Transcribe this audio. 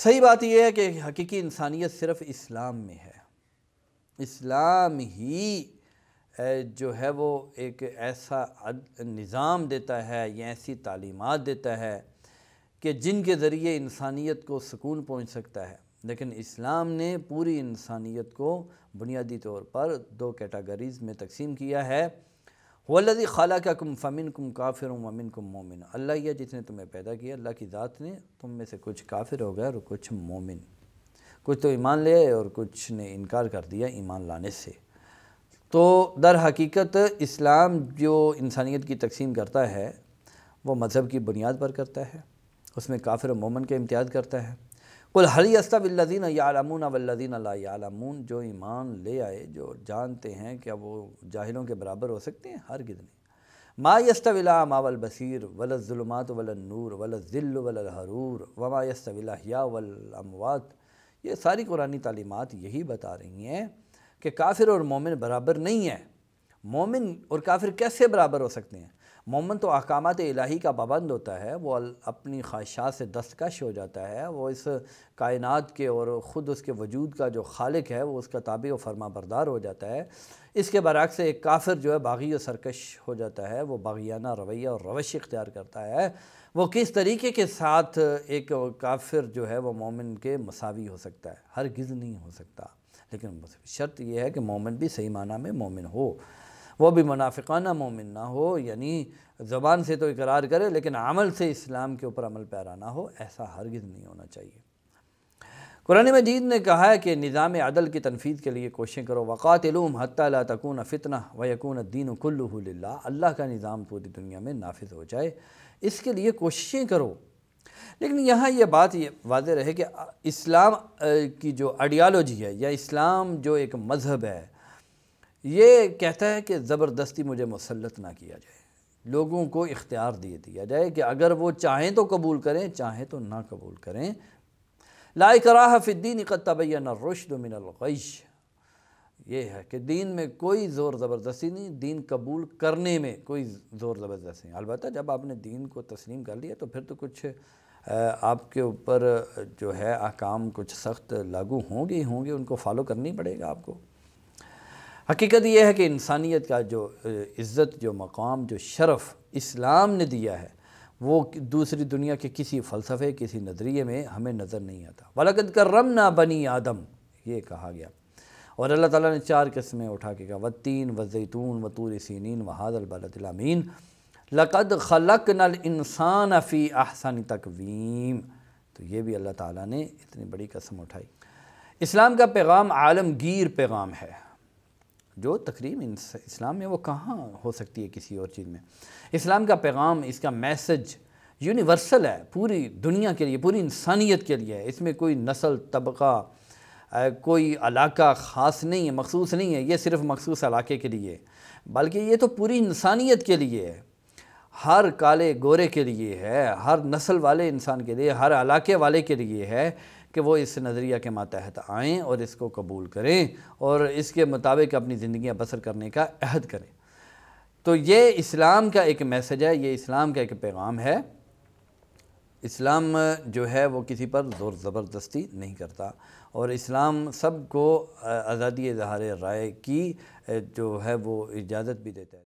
सही बात यह है कि हकीकी इंसानियत सिर्फ़ इस्लाम में है इस्लाम ही जो है वो एक ऐसा निज़ाम देता है या ऐसी तालीमत देता है कि जिनके ज़रिए इंसानियत को सुकून पहुंच सकता है लेकिन इस्लाम ने पूरी इंसानियत को बुनियादी तौर पर दो कैटागरीज़ में तकसीम किया है वल्लि खाला का कुम फ़मिन कुम काफिर ममिन कुम मोमिन अल्लाह यह जिसने तुम्हें पैदा किया अल्लाह की ज़ात ने तुम में से कुछ काफिर हो गया और कुछ मोमिन कुछ तो ईमान ले और कुछ ने इनकार कर दिया ईमान लाने से तो दर हकीकत इस्लाम जो इंसानियत की तकसीम करता है वो मज़हब की बुनियाद पर करता है उसमें काफिर और मोमिन का इम्तियाज़ करता है कुल हरी असब अल्लाजीन यालमून वल्लिन यालमून जो ईमान ले आए जो जानते हैं क्या वो जाहिलों के बराबर हो सकते हैं हर कितने मा यस्तविला मावल बसीर वलज़ुलमात वल वलज़िल वलहरूर वमा यस्तविला हिया वलमवात ये सारी कुरानी तालीमत यही बता रही हैं कि काफिर और मोमिन बराबर नहीं है मोमिन और काफिर कैसे बराबर हो सकते हैं मोमन तो अहकाम इलाही का पाबंद होता है वो अपनी ख्वाहिशात से दस्तकश हो जाता है वो इस कायनात के और ख़ुद उसके वजूद का जो खालिक है वो उसका ताबे व फरमा बरदार हो जाता है इसके बरक्स एक काफिर जो है बागी और सरकश हो जाता है वो बागियाना रवैया और रवश इख्तियार करता है वो किस तरीके के साथ एक काफिर जो है वो मोमिन के मसावी हो सकता है हर गिज नहीं हो सकता लेकिन शर्त यह है कि मोमिन भी सही माना में मोमिन हो वह भी मुनाफिकाना मोमिन ना हो यानी ज़बान से तो इकरार करे लेकिन अमल से इस्लाम के ऊपर अमल पैरा ना हो ऐसा हरगिज़ नहीं होना चाहिए कुरान मजीद ने कहा है कि निज़ाम अदल की तनफीद के लिए कोशिशें करो वक़ातलूम हत्ता तकून फ़ितना व यकून दीन कुल्ला अल्लाह का निज़ाम पूरी दुनिया में नाफिज हो जाए इसके लिए कोशिशें करो लेकिन यहाँ यह बात ये वाज रहे कि इस्लाम की जो आइडियालॉजी है या इस्लाम जो एक मज़हब है ये कहता है कि ज़बरदस्ती मुझे मुसलत ना किया जाए लोगों को इख्तियार दिए दिया जाए कि अगर वो चाहें तो कबूल करें चाहें तो ना कबूल करें ला न रोश दो रुशदमिनगैश ये है कि दीन में कोई ज़ोर ज़बरदस्ती नहीं दीन कबूल करने में कोई ज़ोर ज़बरदस्ती नहीं अलबत् जब आपने दीन को तस्लीम कर लिया तो फिर तो कुछ आपके ऊपर जो है अकाम कुछ सख्त लागू होंगे ही होंगे उनको फॉलो करनी पड़ेगा आपको हकीकत यह है कि इंसानियत का जो इज़्ज़त जो मकाम जो शरफ़ इस्लाम ने दिया है वो दूसरी दुनिया के किसी फ़लसफ़े किसी नज़रिए में हमें नज़र नहीं आता वलकद रम ना बनी आदम ये कहा गया और अल्लाह ताला ने चार किस्में उठा के कहा व तीन व जैतून व तूर सीन व हादलबलमीन लकद खलक नल इंसान फ़ी अहसन तकवीम तो ये भी अल्लाह ताला ने इतनी बड़ी कसम उठाई इस्लाम का पैगाम आलमगीर पैगाम है जो तकरीम इस्लाम में वो कहाँ हो सकती है किसी और चीज़ में इस्लाम का पैगाम इसका मैसेज यूनिवर्सल है पूरी दुनिया के लिए पूरी इंसानियत के लिए है इसमें कोई नस्ल तबका कोई इलाका ख़ास नहीं है मखसूस नहीं है ये सिर्फ़ मखसूस इलाके के लिए बल्कि ये तो पूरी इंसानियत के लिए है हर काले गोरे के लिए है हर नस्ल वाले इंसान के लिए हर इलाके वाले के लिए है कि वो इस नज़रिया के मातहत आएँ और इसको कबूल करें और इसके मुताबिक अपनी ज़िंदियाँ बसर करने का अहद करें तो ये इस्लाम का एक मैसेज है ये इस्लाम का एक पैगाम है इस्लाम जो है वो किसी पर ज़ोर ज़बरदस्ती नहीं करता और इस्लाम सब को आज़ादी इजहार राय की जो है वो इजाज़त भी देता है